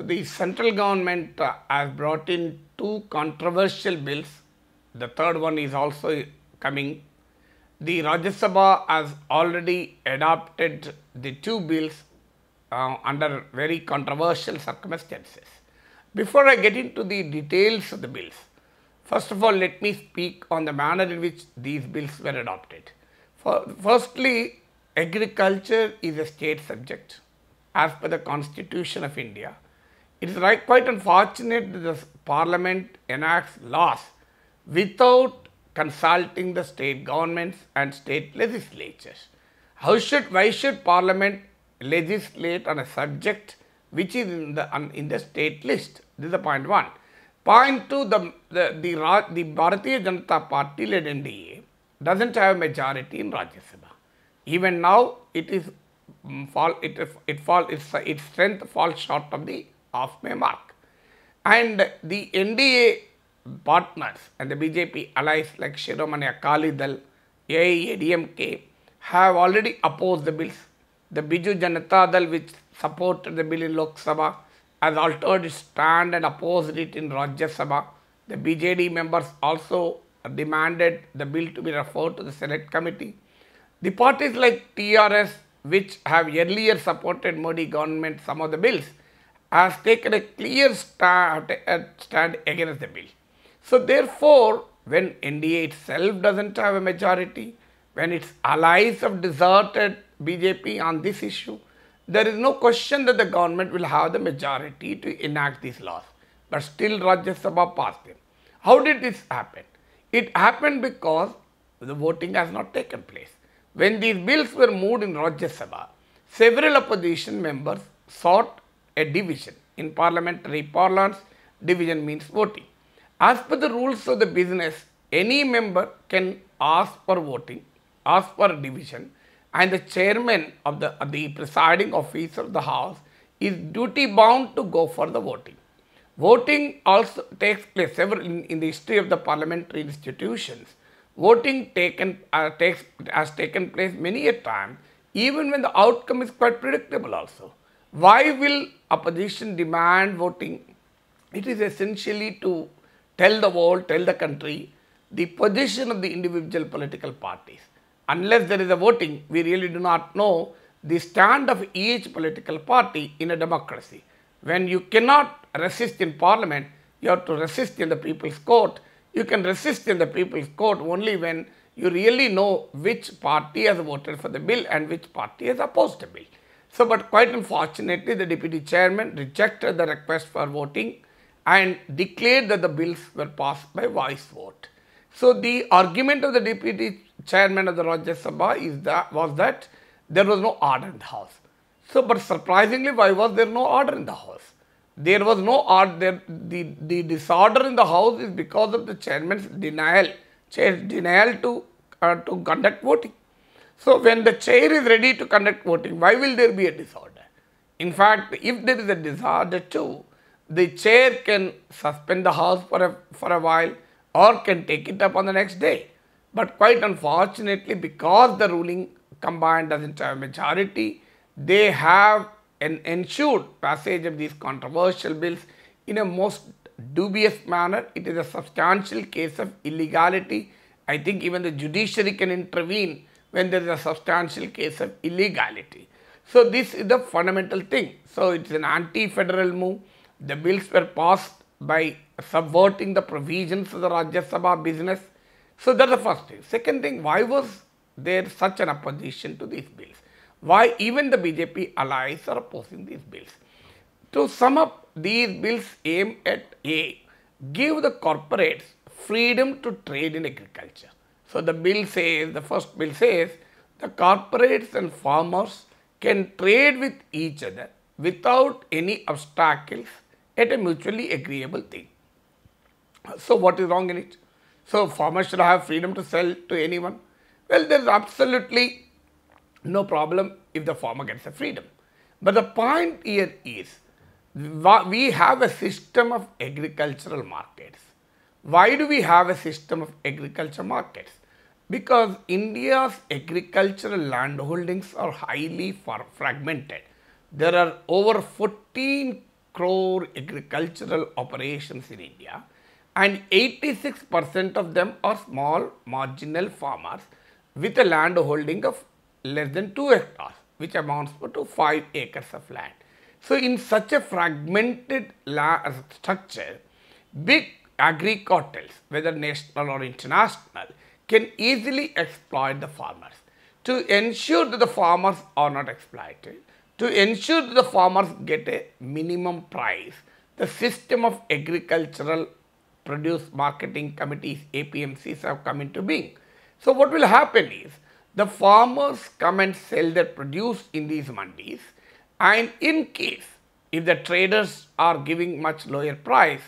So, the central government uh, has brought in two controversial bills. The third one is also coming. The Rajya Sabha has already adopted the two bills uh, under very controversial circumstances. Before I get into the details of the bills, first of all, let me speak on the manner in which these bills were adopted. For, firstly, agriculture is a state subject as per the Constitution of India it is right, quite unfortunate that the parliament enacts laws without consulting the state governments and state legislatures. How should, why should parliament legislate on a subject which is in the, in the state list? This is the point one. Point two, the, the, the, the Bharatiya Janata Party led NDA does not have majority in Rajya Sabha. Even now, it is mm, fall, it, it fall, its, its strength falls short of the of my mark. And the NDA partners and the BJP allies like Shiromani Akali AIADMK have already opposed the bills. The Biju Janata Dal which supported the bill in Lok Sabha has altered its stand and opposed it in Rajya Sabha. The BJD members also demanded the bill to be referred to the Senate committee. The parties like TRS which have earlier supported Modi government some of the bills has taken a clear uh, stand against the bill. So therefore, when NDA itself doesn't have a majority, when its allies have deserted BJP on this issue, there is no question that the government will have the majority to enact these laws. But still Rajya Sabha passed them. How did this happen? It happened because the voting has not taken place. When these bills were moved in Rajya Sabha, several opposition members sought a division. In parliamentary parlance, division means voting. As per the rules of the business, any member can ask for voting, ask for division, and the chairman of the, the presiding officer of the house is duty bound to go for the voting. Voting also takes place several in, in the history of the parliamentary institutions. Voting taken, uh, takes, has taken place many a time, even when the outcome is quite predictable also. Why will opposition demand voting? It is essentially to tell the world, tell the country, the position of the individual political parties. Unless there is a voting, we really do not know the stand of each political party in a democracy. When you cannot resist in parliament, you have to resist in the people's court. You can resist in the people's court only when you really know which party has voted for the bill and which party has opposed the bill. So, but quite unfortunately, the deputy chairman rejected the request for voting and declared that the bills were passed by voice vote. So, the argument of the deputy chairman of the Rajya Sabha is that, was that there was no order in the house. So, but surprisingly, why was there no order in the house? There was no order, the, the disorder in the house is because of the chairman's denial, chair's denial to, uh, to conduct voting. So, when the chair is ready to conduct voting, why will there be a disorder? In fact, if there is a disorder too, the chair can suspend the house for a, for a while or can take it up on the next day. But quite unfortunately, because the ruling combined doesn't have a majority, they have an ensured passage of these controversial bills in a most dubious manner. It is a substantial case of illegality. I think even the judiciary can intervene when there is a substantial case of illegality. So, this is the fundamental thing. So, it is an anti-federal move. The bills were passed by subverting the provisions of the Rajya Sabha business. So, that's the first thing. Second thing, why was there such an opposition to these bills? Why even the BJP allies are opposing these bills? To sum up, these bills aim at A. Give the corporates freedom to trade in agriculture. So the bill says, the first bill says, the corporates and farmers can trade with each other without any obstacles at a mutually agreeable thing. So what is wrong in it? So farmers should have freedom to sell to anyone. Well, there is absolutely no problem if the farmer gets the freedom. But the point here is, we have a system of agricultural markets. Why do we have a system of agricultural markets? because India's agricultural landholdings are highly fragmented. There are over 14 crore agricultural operations in India and 86% of them are small marginal farmers with a landholding of less than 2 hectares which amounts to 5 acres of land. So, in such a fragmented structure, big agri-cartels, whether national or international, can easily exploit the farmers. To ensure that the farmers are not exploited, to ensure that the farmers get a minimum price, the system of agricultural produce marketing committees, APMCs have come into being. So what will happen is, the farmers come and sell their produce in these mandis and in case if the traders are giving much lower price,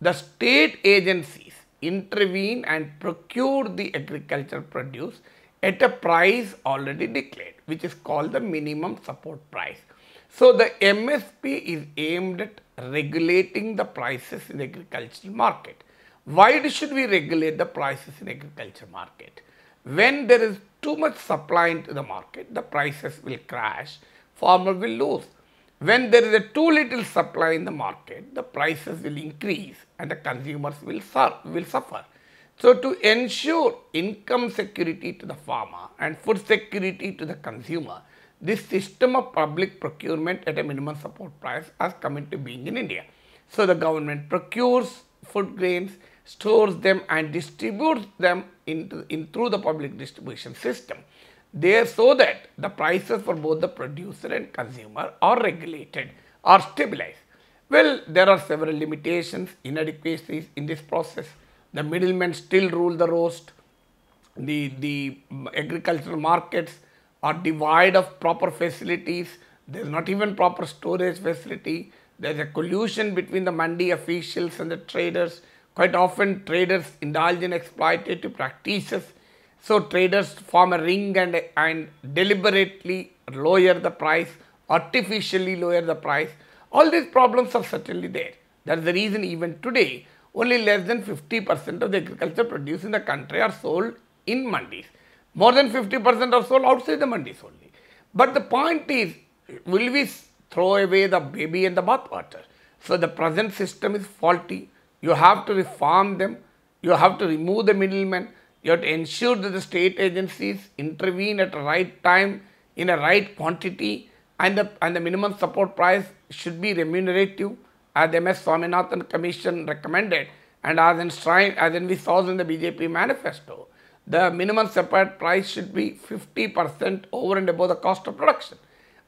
the state agency intervene and procure the agriculture produce at a price already declared, which is called the minimum support price. So the MSP is aimed at regulating the prices in the agricultural market. Why should we regulate the prices in the agriculture market? When there is too much supply into the market, the prices will crash, farmer will lose when there is a too little supply in the market, the prices will increase and the consumers will, will suffer. So, to ensure income security to the farmer and food security to the consumer, this system of public procurement at a minimum support price has come into being in India. So, the government procures food grains, stores them and distributes them into, in, through the public distribution system there so that the prices for both the producer and consumer are regulated or stabilized. Well, there are several limitations, inadequacies in this process. The middlemen still rule the roast. The, the agricultural markets are devoid of proper facilities. There's not even proper storage facility. There's a collusion between the mandi officials and the traders. Quite often, traders indulge in exploitative practices so traders form a ring and, and deliberately lower the price, artificially lower the price. All these problems are certainly there. That is the reason even today, only less than 50% of the agriculture produced in the country are sold in mandis. More than 50% are sold outside the mandis only. But the point is, will we throw away the baby and the bathwater? So the present system is faulty. You have to reform them. You have to remove the middlemen. You have to ensure that the state agencies intervene at the right time in a right quantity and the, and the minimum support price should be remunerative as MS Swaminathan Commission recommended and as enshrined as we saw in the BJP manifesto. The minimum support price should be 50% over and above the cost of production.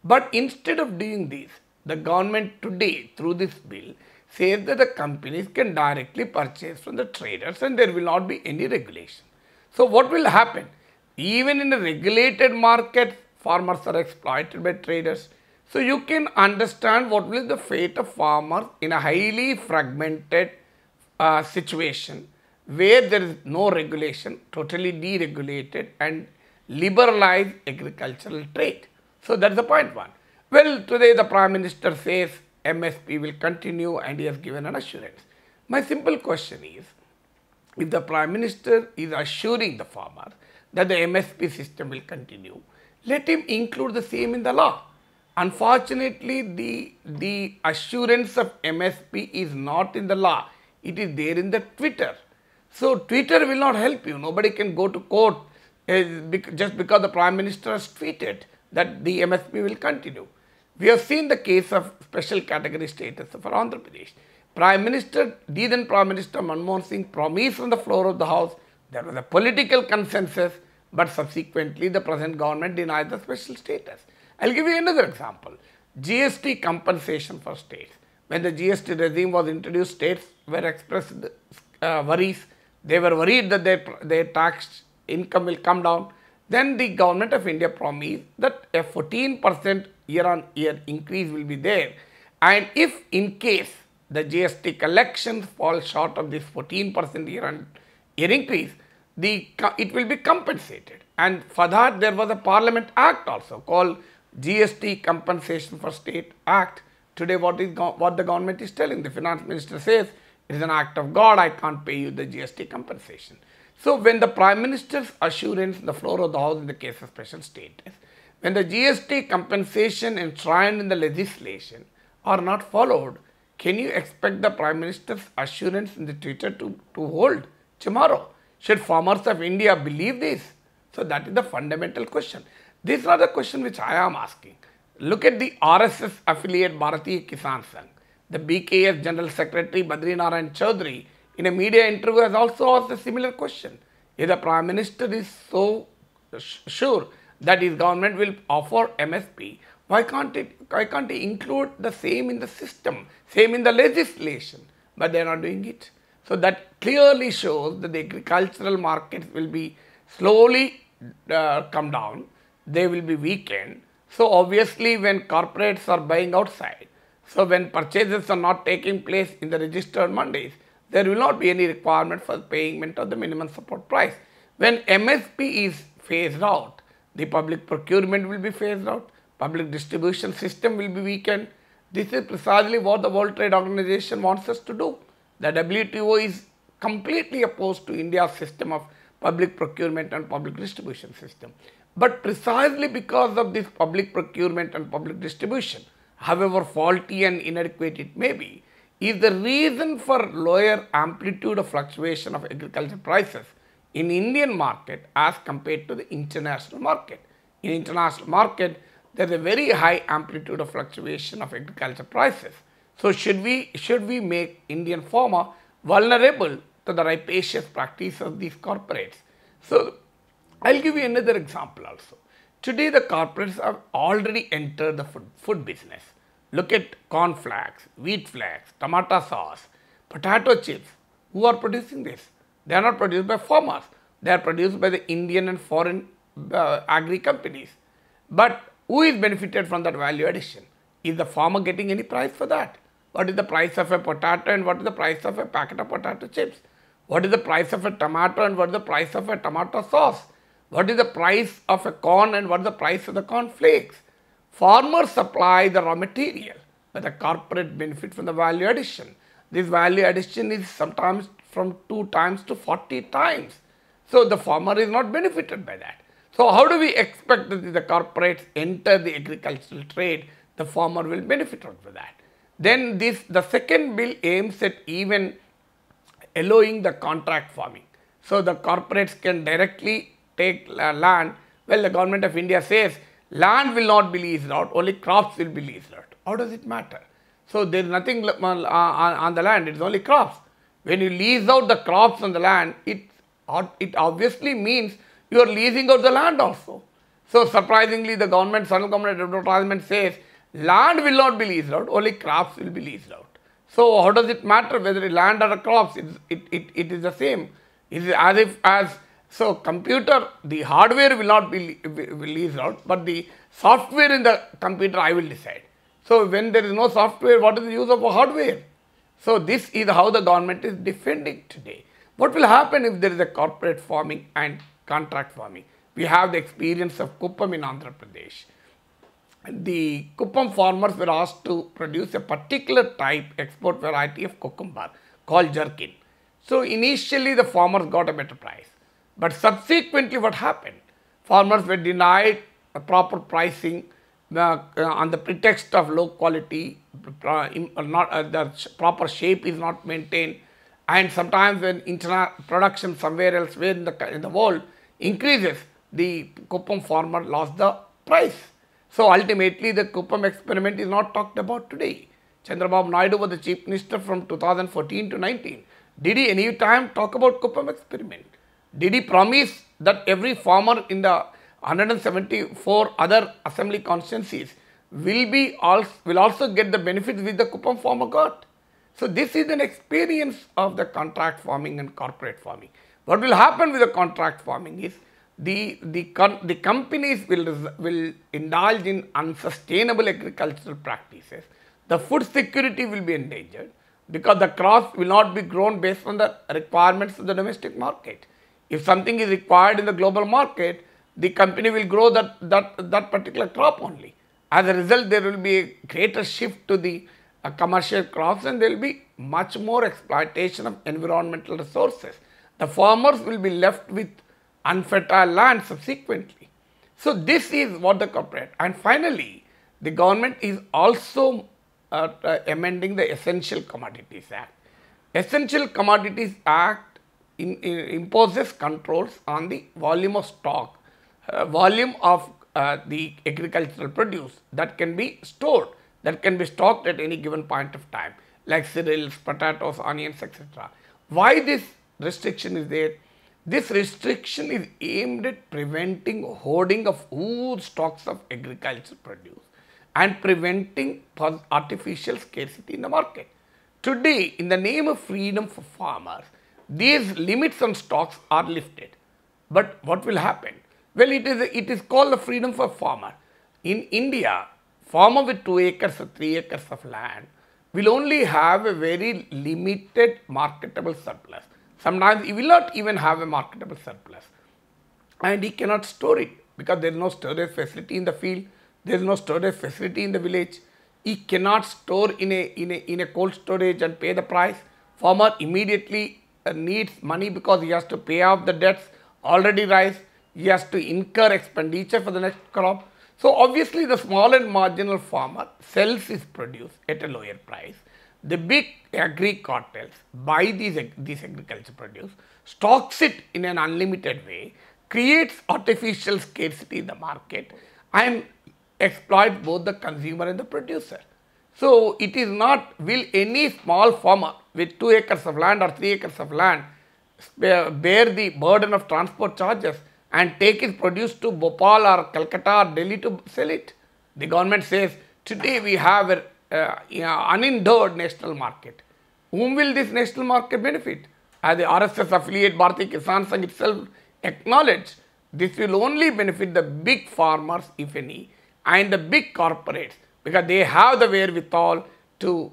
But instead of doing this, the government today through this bill says that the companies can directly purchase from the traders and there will not be any regulation. So what will happen? Even in a regulated market, farmers are exploited by traders. So you can understand what will be the fate of farmers in a highly fragmented uh, situation where there is no regulation, totally deregulated and liberalized agricultural trade. So that's the point one. Well, today the Prime Minister says MSP will continue and he has given an assurance. My simple question is, if the Prime Minister is assuring the farmer that the MSP system will continue, let him include the same in the law. Unfortunately, the, the assurance of MSP is not in the law. It is there in the Twitter. So, Twitter will not help you. Nobody can go to court eh, just because the Prime Minister has tweeted that the MSP will continue. We have seen the case of special category status for Andhra Pradesh. Prime Minister, then Prime Minister Manmohan Singh promised on the floor of the House there was a political consensus, but subsequently the present government denied the special status. I'll give you another example. GST compensation for states. When the GST regime was introduced, states were expressed uh, worries. They were worried that their, their tax income will come down. Then the government of India promised that a 14% year on year increase will be there. And if in case the GST collections fall short of this 14% year-on-year increase, the, it will be compensated. And for that, there was a Parliament Act also called GST Compensation for State Act. Today, what is what the government is telling, the finance minister says, it is an act of God, I can't pay you the GST compensation. So, when the Prime Minister's assurance, the floor of the House in the case of special status, when the GST compensation enshrined in the legislation are not followed, can you expect the Prime Minister's assurance in the Twitter to, to hold tomorrow? Should farmers of India believe this? So that is the fundamental question. These are the question which I am asking. Look at the RSS affiliate Bharati Kisan Sangh. The BKS General Secretary Badri Narayan Chaudhary in a media interview has also asked a similar question. If the Prime Minister is so sure that his government will offer MSP, why can't it, why can't they include the same in the system, same in the legislation? But they are not doing it. So that clearly shows that the agricultural markets will be slowly uh, come down, they will be weakened. So obviously when corporates are buying outside, so when purchases are not taking place in the registered Mondays, there will not be any requirement for payment of the minimum support price. When MSP is phased out, the public procurement will be phased out public distribution system will be weakened. This is precisely what the World Trade Organization wants us to do. The WTO is completely opposed to India's system of public procurement and public distribution system. But precisely because of this public procurement and public distribution, however faulty and inadequate it may be, is the reason for lower amplitude of fluctuation of agriculture prices in Indian market as compared to the international market. In international market, there is a very high amplitude of fluctuation of agriculture prices. So, should we, should we make Indian farmer vulnerable to the rapacious practice of these corporates? So, I will give you another example also. Today, the corporates have already entered the food, food business. Look at corn flakes, wheat flakes, tomato sauce, potato chips. Who are producing this? They are not produced by farmers. They are produced by the Indian and foreign uh, agri companies. But who is benefited from that value addition? Is the farmer getting any price for that? What is the price of a potato and what is the price of a packet of potato chips? What is the price of a tomato and what is the price of a tomato sauce? What is the price of a corn and what is the price of the corn flakes? Farmers supply the raw material, but the corporate benefit from the value addition. This value addition is sometimes from 2 times to 40 times. So the farmer is not benefited by that. So how do we expect that the corporates enter the agricultural trade? The farmer will benefit out of that. Then this the second bill aims at even allowing the contract farming. So the corporates can directly take land. Well, the government of India says land will not be leased out, only crops will be leased out. How does it matter? So there is nothing on the land, it is only crops. When you lease out the crops on the land, it, it obviously means you are leasing out the land also. So surprisingly, the government, Central Government Advertisement says, land will not be leased out, only crops will be leased out. So how does it matter whether it land or crops, it, it, it, it is the same. It is as if as, so computer, the hardware will not be, be, leased out, but the software in the computer I will decide. So when there is no software, what is the use of a hardware? So this is how the government is defending today. What will happen if there is a corporate farming and contract farming. We have the experience of Kuppam in Andhra Pradesh. The Kuppam farmers were asked to produce a particular type export variety of cucumber called jerkin. So initially the farmers got a better price. But subsequently what happened? Farmers were denied proper pricing uh, uh, on the pretext of low quality, uh, uh not, uh, the proper shape is not maintained and sometimes when internal production somewhere else in the, in the world increases, the Kuppam farmer lost the price. So, ultimately the Kuppam experiment is not talked about today. Chandrababu Naidu was the chief minister from 2014 to 19. Did he any time talk about Kuppam experiment? Did he promise that every farmer in the 174 other assembly constituencies will be also, will also get the benefits which the Kuppam farmer got? So this is an experience of the contract farming and corporate farming. What will happen with the contract farming is the, the, the companies will, will indulge in unsustainable agricultural practices. The food security will be endangered because the crops will not be grown based on the requirements of the domestic market. If something is required in the global market, the company will grow that, that, that particular crop only. As a result, there will be a greater shift to the uh, commercial crops and there will be much more exploitation of environmental resources the farmers will be left with unfertile land subsequently. So, this is what the corporate and finally, the government is also uh, uh, amending the Essential Commodities Act. Essential Commodities Act in, in imposes controls on the volume of stock, uh, volume of uh, the agricultural produce that can be stored, that can be stocked at any given point of time like cereals, potatoes, onions, etc. Why this restriction is there. This restriction is aimed at preventing hoarding of huge stocks of agricultural produce and preventing artificial scarcity in the market. Today, in the name of freedom for farmers, these limits on stocks are lifted. But what will happen? Well, it is, it is called the freedom for farmer. In India, farmer with 2 acres or 3 acres of land will only have a very limited marketable surplus. Sometimes he will not even have a marketable surplus. And he cannot store it because there is no storage facility in the field. There is no storage facility in the village. He cannot store in a, in a, in a cold storage and pay the price. Farmer immediately uh, needs money because he has to pay off the debts already rise. He has to incur expenditure for the next crop. So obviously the small and marginal farmer sells his produce at a lower price the big agri cartels buy these, these agriculture produce, stocks it in an unlimited way, creates artificial scarcity in the market and exploit both the consumer and the producer. So, it is not will any small farmer with 2 acres of land or 3 acres of land bear the burden of transport charges and take his produce to Bhopal or Calcutta or Delhi to sell it. The government says today we have a uh, unendowed national market. Whom will this national market benefit? As the RSS affiliate Bharati Kisan Sangh itself acknowledged, this will only benefit the big farmers, if any, and the big corporates because they have the wherewithal to,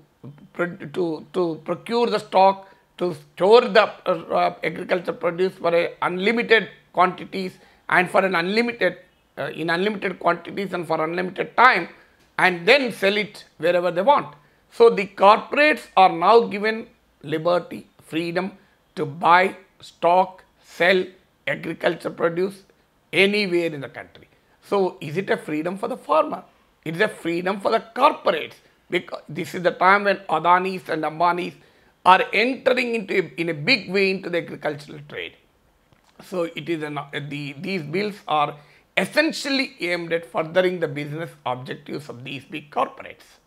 to, to procure the stock, to store the uh, uh, agriculture produce for unlimited quantities and for an unlimited, uh, in unlimited quantities and for unlimited time and then sell it wherever they want. So, the corporates are now given liberty, freedom to buy, stock, sell agriculture produce anywhere in the country. So, is it a freedom for the farmer? It is a freedom for the corporates because this is the time when Adanis and Ambanis are entering into a, in a big way into the agricultural trade. So, it is an, the, these bills are essentially aimed at furthering the business objectives of these big corporates.